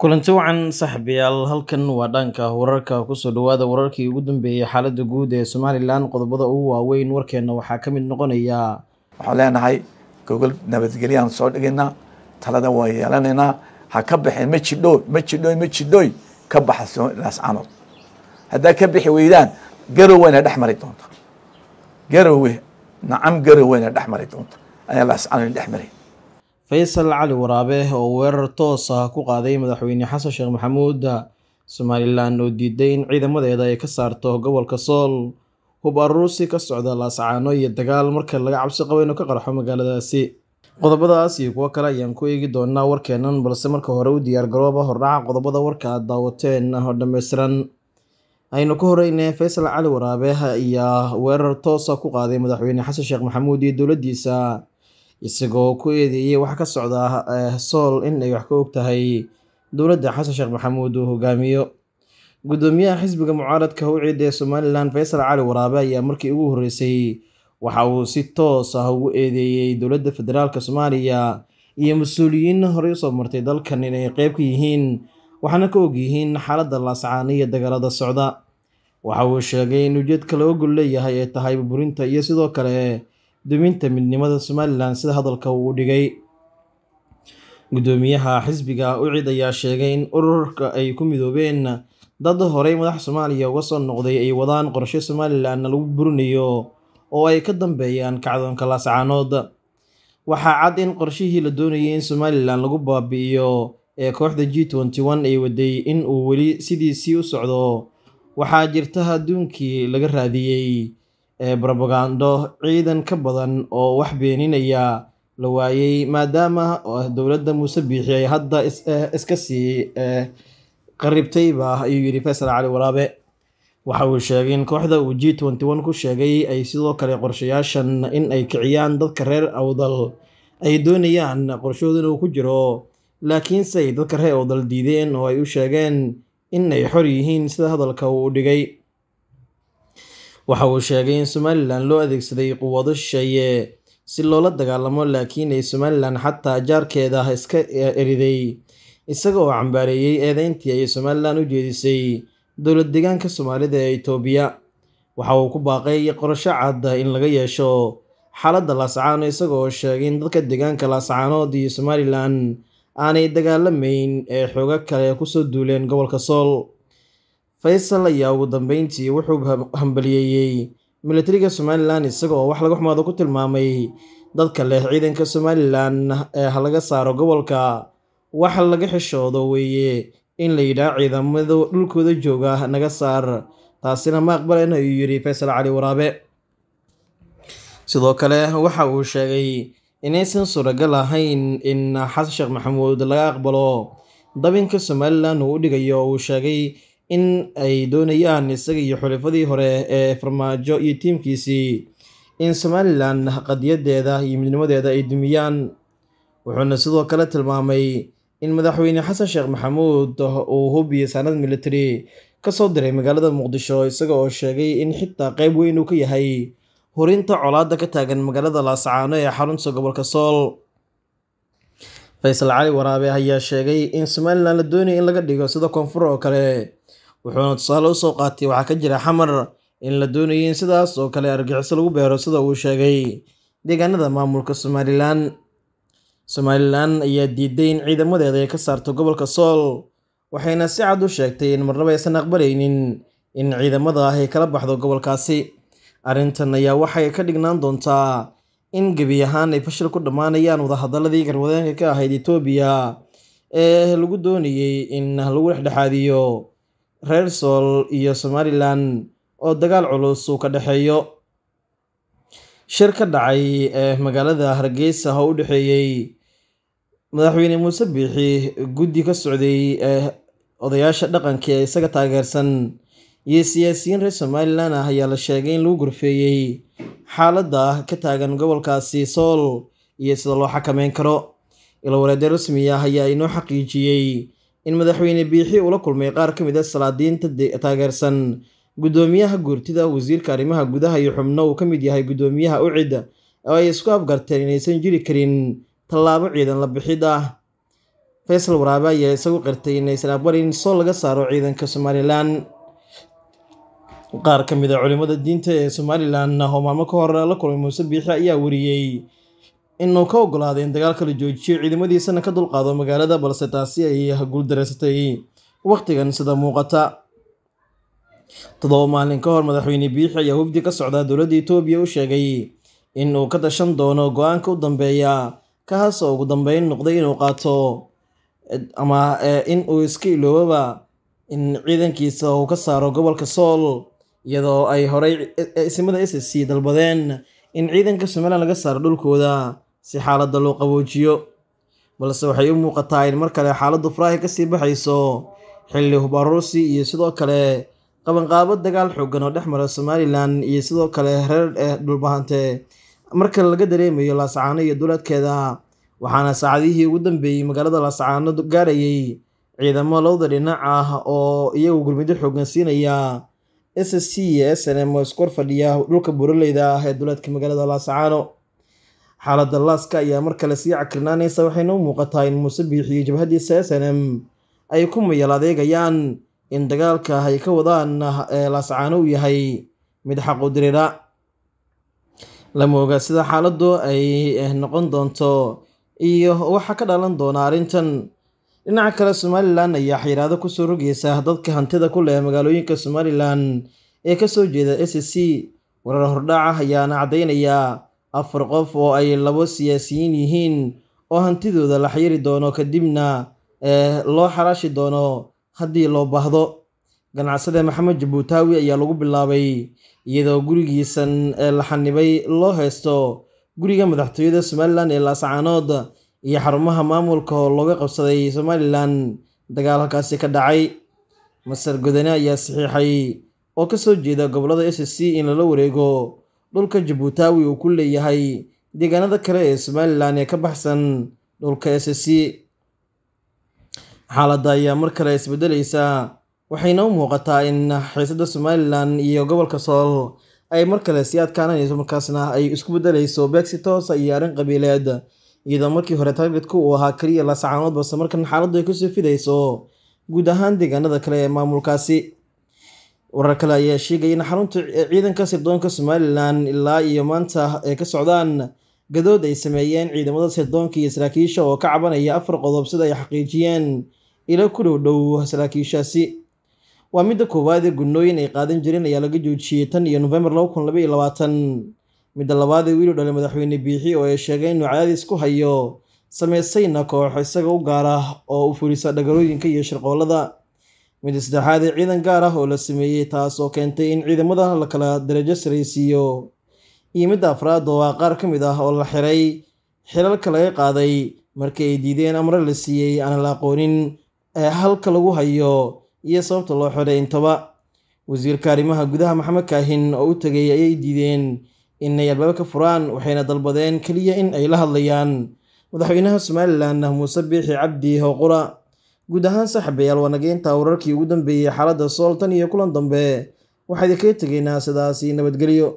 kulanti wacan saaxiibayaal halkan waa dhanka wararka kusoo dhawaada wararkii ugu dambeeyey xaaladda guud ee somalilan qodobada ugu waaweyn warkeenna waxaa ka mid noqonaya waxaan leenahay gogol nabadgelyaan soo dhigaynaa talada waa yeelanaynaa ha ka baxeen ma jidhooy ma jidhooy ma jidhooy ka baxa somalilaas canood haddaa ka bixi weydaan garoweyna dhex mari doonta garowe nacam garoweyna dhex mari doonta ayaa laas canood dhex maray faysal cali waraabe oo weerar toos ah ku qaaday madaxweyne xasan sheekh maxamuud somalilan oo diiday in ciidamadeeda ay ka saarto gobolka sool hub aruusi ka socda laascaano iyo dagaal marka laga cabsi qabo inuu ka qarxo magaaladaasi qodobadaas iyo kuwo kale ayaan ku eegi doonaa warkeennan balse marka hore u diyaargarooba hordhaca qodobada warka aad daawateen ah oo dhammaystiran aynu ka horeyne faysal cali waraabeh ayaa weerar toosa ah ku qaaday madaxweyne xasan sheekh maxamuud iyo dowladdiisa isagoo ku eedeeyey waxa ka socdaa eh, sool in ay wax ka og tahay dowladda xasan sheekh maxamuud uu hogaamiyo guddoomiyaha xisbiga mucaaradka hawciidda ee somalilan faysal cali waraabe ayaa markii ugu horreysay waxa uu si toos ah ugu eedeeyey dowladda federaalka soomaaliya iyo mas-uuliyiin horey usoo martay dalkan inay qeyb ka yihiin waxaana ka og yihiin xaaladda laascaana iyo dagaalada socda waxa uu sheegay in ujeedka laga gol leeyahay ay tahay burburinta iyo sidoo kale duminta midnimada somalilan sida hadalka uu dhigay guddoomiyaha xisbiga ucid ayaa sheegay in ururka ay ku midoobeen dad horey madax soomaaliya uga soo noqday ay wadaan qorshe somalilan lagu burinayo oo ay ka dambeeyaan kacdoonka laasacaanood waxaa cad in qorshihii la doonayay in somalilan lagu baabi'iyo ee kooxda g ay waday in uu weli sidiisii u socdo waxaa jirta adduunkii laga raadiyey brobagando ciidan ka badan oo wax beeninaya la waayey maadaama ah, dowladda muuse biixi ay hadda eh, iska sii eh, qaribtayba ayuu yidhi faysal cali waraabe waxa uu sheegay in kooxda uu g ku sheegay ay sidoo kale qorshayaashan in ay kiciyaan dadka reer awdal ay doonayaan qorshahooda inuu ku jiro laakiinse ay dadka reer awdal diideen oo ay u sheegeen in ay xor yihiin sida hadalka uu u dhigay waxa uu sheegay in somalilan loo adeegsaday quwado shisheeye si loola dagaalamo laakiin ay somalilan xataa jaarkeeda iska eriday isaga oo cambaareeyey eedeyntii ay somalilan u jeedisay dowlad deegaanka soomaalida ee etoobiya waxa uu ku baaqay qorasho cadda ah in laga yeesho xaaladda laascaano isaga oo sheegay in dadka deegaanka laascaanood iyo somalilan aanay dagaalamayn ee xoogo kale kusoo duuleen gobolka sool faysal ayaa ugu dambeyntii wuxuu hambaliyeeyey milatariga somalilan isaga wax laga xumaado ku tilmaamay dadka leh ciidanka somalilan ee halaga saaro gobolka wax laga xishoodo weeye in la yidhaah ciidamada dhulkooda jooga naga saar taasina ma aqbalayna ayuu yidhi faysal cali waraabe sidoo kale waxa uu sheegay inaysan suuragal ahayn in xasan sheekh maxamuud laga aqbalo dabinka somalilan uu u dhigayo uu sheegay in ay doonayaan isaga iyo xulifadii hore ee farmaajo iyo tiimkiisii in somalilan qadiyadeeda iyo midnimadeeda ay dumiyaan wuxuuna sidoo kale tilmaamay in madaxweyne xasan sheekh maxamuud uu hubiya saanad military kasoo diray magaalada muqdisho isaga oo sheegay in xitaa qeyb weyn uu ka yahay horinta colaadda ka taagan magaalada laascaano ee xarunta gobolka sool faysal cali waraabe ayaa sheegay in somalilan la doonaya in laga dhigo sida koonfur oo kale wuxuuna tusaale usoo qaatay waxaa ka jira xamar in la doonayay in sidaas oo kale argaxiso lagu beero sida uu sheegay deegaanada maamulka somalilan somalilan ayaa diiday in ciidamadeeda ay ka saarto gobolka sool waxayna si cad u sheegtay in marnaba aysan aqbalaynin in ciidamada ah ay kala baxdo gobolkaasi arrintan ayaa waxay ka dhignaan doontaa in gebi ahaan ay fashil ku dhammaanayaan wadahadalladii garwadeenka ka ahayd etoobiya ee lagu doonayey in lagu dhexdhexaadiyo reer sool iyo somalilan oo dagaal culus uu ka dhexeeyo shir ka dhacay ee magaalada hargeysa ha u dhexeeyey madaxweyne muuse biixi guddi ka socday ee eh, odayaasha dhaqanka ee isaga taageersan iyo siyaasiyiin reer somalilan ah ayaa la sheegay in lagu gorfeeyey xaaladda ka taagan gobolkaasi sool iyo sida loo xakameyn karo ilo wareedee rasmi ah ayaa inoo xaqiijiyey in madaxweyne biixi uu kulmay qaar ka mid a ah salaadiinta taageersan guddoomiyaha guurtida wasiirka arrimaha gudaha iyo xubno uu ka mid yahay guddoomiyaha ucidda oo ay isku afgarteen inaysan jiri karin tallaabo ciidan la bixid ah faysal waraabe ayaa isagu qirtay inaysan aqbalin soo laga saaro ciidanka somalilan qaar ka mid a ah culimmada diinta ee somalilanna oo ka hor la kulmay muuse biixi ayaa wariyey inuu ka oggolaado in dagaalka la joojiyo ciidamadiisana ka dulqaado magaalada balse taasi ay ah guuldareysatay wakhtigan sida muuqata toddoba maalin ka hor madaxweyne biixi ayaa wafdi ka socdaa dowladda etoobiya u sheegay in uu ka dashan doono go-aanka u dambeeya oo ugu dambeyn noqday inuu qaato ama eh, in uu iska iloobaba in ciidankiisa uu ka saaro gobolka sool iyadoo ay horey eh, eh, isimada s c dalbadeen in ciidanka somalilan laga saaro dhulkooda si xaaladda loo qaboojiyo balse waxay u muuqataa in mar kale xaaladdu faraahi ka sii baxayso xilli hubarusi iyo sidoo kale qabanqaabo dagaal xoogan oo dhex mara somalilan iyo sidoo kale reer eh dhulbahante marka laga dareemayo laasacaano iyo duleedkeeda waxaana saacadihii ugu dambeeyey magaalada laasacaano gaarayay ciidamo labada dhinac ah oo iyagu gurmido xoogan siinaya s c iyo s n m oo isku fadhiya dhulka buraleyda ah ee duleedka magaalada laasacaano xaaladda laaska ayaa mar kale sii cakrinaanaysa waxayna u muuqataa in muuse biixiyo iyo jabhaddiisa s ay ku mayal adeegayaan in dagaalka ay ka wadaan ah laascaano u yahay mid xaqudiriira lama oga sida xaaladdu ay eh, noqon doonto iyo waxa ka dhalan doona arrintan dhinaca kale somalilan ayaa xiraado kusoo rogaysa dadka hantida ku leh magaalooyinka somalilan ee kasoo jeeda s c warar hordhaacah ayaana caddaynayaa afar qof oo ay labo siyaasiyiin yihiin oo hantidooda la xayiri doono kadibna ee eh, loo xaraashi doono haddii loo baahdo ganacsade maxamed jabuutaawi ayaa lagu bilaabay iyadoo gurigiisan eh, la xanibay loo haysto guriga madaxtooyada somalilan ee laascaanood iyo xarumaha maamulka oo looga qabsaday somalilan dagaal halkaasi ka dhacay masar godane ayaa saxiixay oo ka soo jeeda gobolada s c in lala wareego dhulka jabuutaawi uu ku leeyahay deegaanada kale ee somalilan ee ka baxsan dhulka s c xaaladda ayaa mar kale isbedelaysa waxayna u muuqataa in xiisada somalilan iyo gobolka sool ay mar kale sii adkaananayso markaasna ay isku bedelayso beegsi toosa ah iyo arrin qabiileed iyadoo markii hore targetku uu ahaa keliya lasacaanood balse markan xaaladdu ay kusii fidayso guud ahaan deegaanada kale ee maamulkaasi warar kale ayaa sheegaya in xarunta ciidanka sirdoonka somalilan ilaa iyo maanta ay ka socdaan gadood ay sameeyeen ciidamada sirdoonka iyo saraakiisha oo ka cabanaya afar qodob sida ay xaqiijiyeen ilo ku dhow dhow saraakiishaasi waa midda koowaad ee gunnooyin ay qaadan jireen ayaa laga joojiyey tan iyo nofembar midda ee wiilu dhale madaxweyne biixi oo ay sheegay inuu cadaadis ku hayo sameysayna koox isaga u gaara oo u fulisa dhagarooyinka iyo shirqoollada mid ee ciidan gaar ah oo la sameeyey taas oo keentay in ciidamada la kala darajo saraysiiyo iyo midda afraadda oo ah qaar ka mid ah oo la xiray xilalka laga qaaday markii ay diideen amre la siiyey aan la aqoonin ee halka lagu hayo iyo sababta loo xiray intaba wasiirka arrimaha gudaha maxamed kaahin oo u tegay ayay diideen inay albaab ka furaan waxayna dalbadeen keliya in ay la hadlayaan madaxweynaha somalilanna muuse biixi cabdi howqura guud ahaan saaxiibayaal waa wararkii ugu dambeeyey xaaladda sool tan iyo kulan dambe waxaa idinkaga tegaynaa sidaasi nabadgelyo